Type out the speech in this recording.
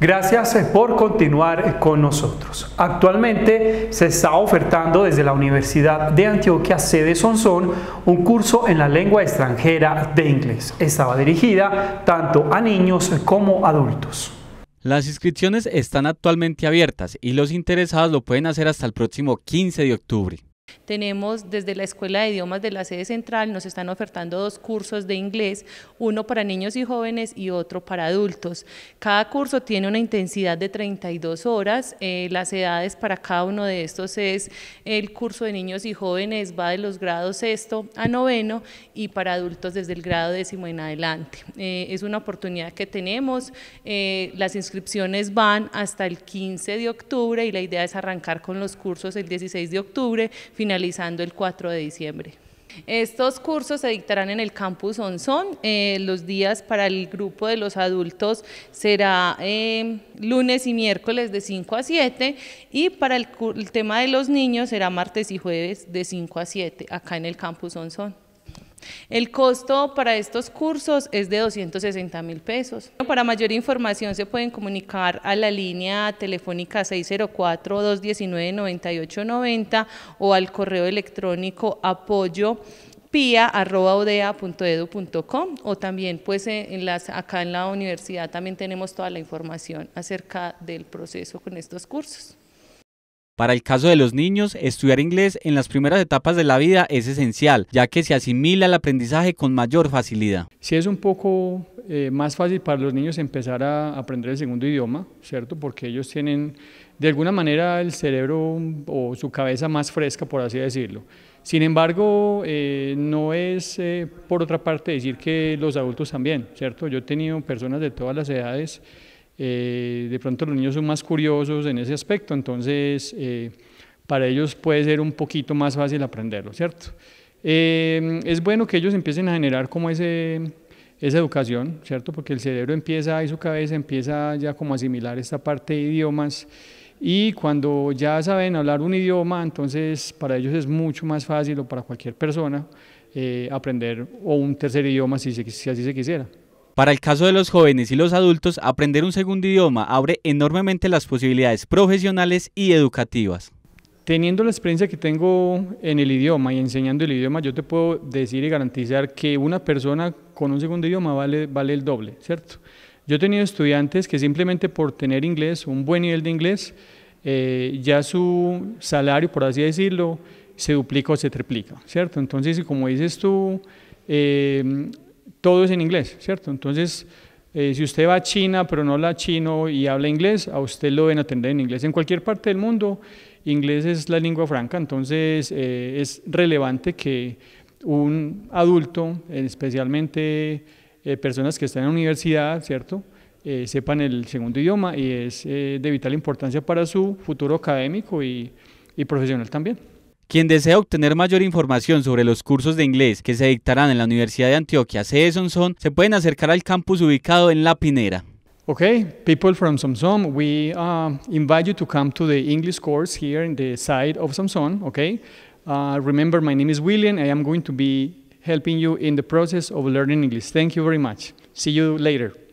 Gracias eh, por continuar eh, con nosotros. Actualmente se está ofertando desde la Universidad de Antioquia, sede Sonson un curso en la lengua extranjera de inglés. Estaba dirigida tanto a niños como adultos. Las inscripciones están actualmente abiertas y los interesados lo pueden hacer hasta el próximo 15 de octubre. Tenemos desde la Escuela de Idiomas de la sede central, nos están ofertando dos cursos de inglés, uno para niños y jóvenes y otro para adultos. Cada curso tiene una intensidad de 32 horas, eh, las edades para cada uno de estos es el curso de niños y jóvenes va de los grados sexto a noveno y para adultos desde el grado décimo en adelante. Eh, es una oportunidad que tenemos, eh, las inscripciones van hasta el 15 de octubre y la idea es arrancar con los cursos el 16 de octubre, final Realizando el 4 de diciembre. Estos cursos se dictarán en el campus Onzón. Eh, los días para el grupo de los adultos será eh, lunes y miércoles de 5 a 7 y para el, el tema de los niños será martes y jueves de 5 a 7 acá en el campus Onzón. El costo para estos cursos es de 260 mil pesos. Para mayor información se pueden comunicar a la línea telefónica 604-219-9890 o al correo electrónico apoyo o también pues eh, acá en la universidad también tenemos toda la información acerca del proceso con estos cursos. Para el caso de los niños, estudiar inglés en las primeras etapas de la vida es esencial, ya que se asimila el aprendizaje con mayor facilidad. Sí es un poco eh, más fácil para los niños empezar a aprender el segundo idioma, ¿cierto? Porque ellos tienen de alguna manera el cerebro o su cabeza más fresca, por así decirlo. Sin embargo, eh, no es eh, por otra parte decir que los adultos también, ¿cierto? Yo he tenido personas de todas las edades eh, de pronto los niños son más curiosos en ese aspecto, entonces eh, para ellos puede ser un poquito más fácil aprenderlo, ¿cierto? Eh, es bueno que ellos empiecen a generar como ese, esa educación, ¿cierto? Porque el cerebro empieza y su cabeza empieza ya como a asimilar esta parte de idiomas y cuando ya saben hablar un idioma, entonces para ellos es mucho más fácil o para cualquier persona aprender o un tercer idioma si, si así se quisiera. Para el caso de los jóvenes y los adultos, aprender un segundo idioma abre enormemente las posibilidades profesionales y educativas. Teniendo la experiencia que tengo en el idioma y enseñando el idioma, yo te puedo decir y garantizar que una persona con un segundo idioma vale, vale el doble, ¿cierto? Yo he tenido estudiantes que simplemente por tener inglés, un buen nivel de inglés, eh, ya su salario, por así decirlo, se duplica o se triplica, ¿cierto? Entonces, como dices tú, eh, todo es en inglés, ¿cierto? Entonces, eh, si usted va a China pero no habla chino y habla inglés, a usted lo deben atender en inglés. En cualquier parte del mundo, inglés es la lengua franca, entonces eh, es relevante que un adulto, especialmente eh, personas que están en la universidad, ¿cierto? sepan el segundo idioma y es de vital importancia para su futuro académico y profesional también. Quien desee obtener mayor información sobre los cursos de inglés que se dictarán en la Universidad de Antioquia, sede Sonsón, se pueden acercar al campus ubicado en La Pinera. Okay, people from sonson, we uh, invite you to come to the English course here in the side of Samson, okay? Uh, remember, my name is William. I am going to be helping you in the process of learning English. Thank you very much. See you later.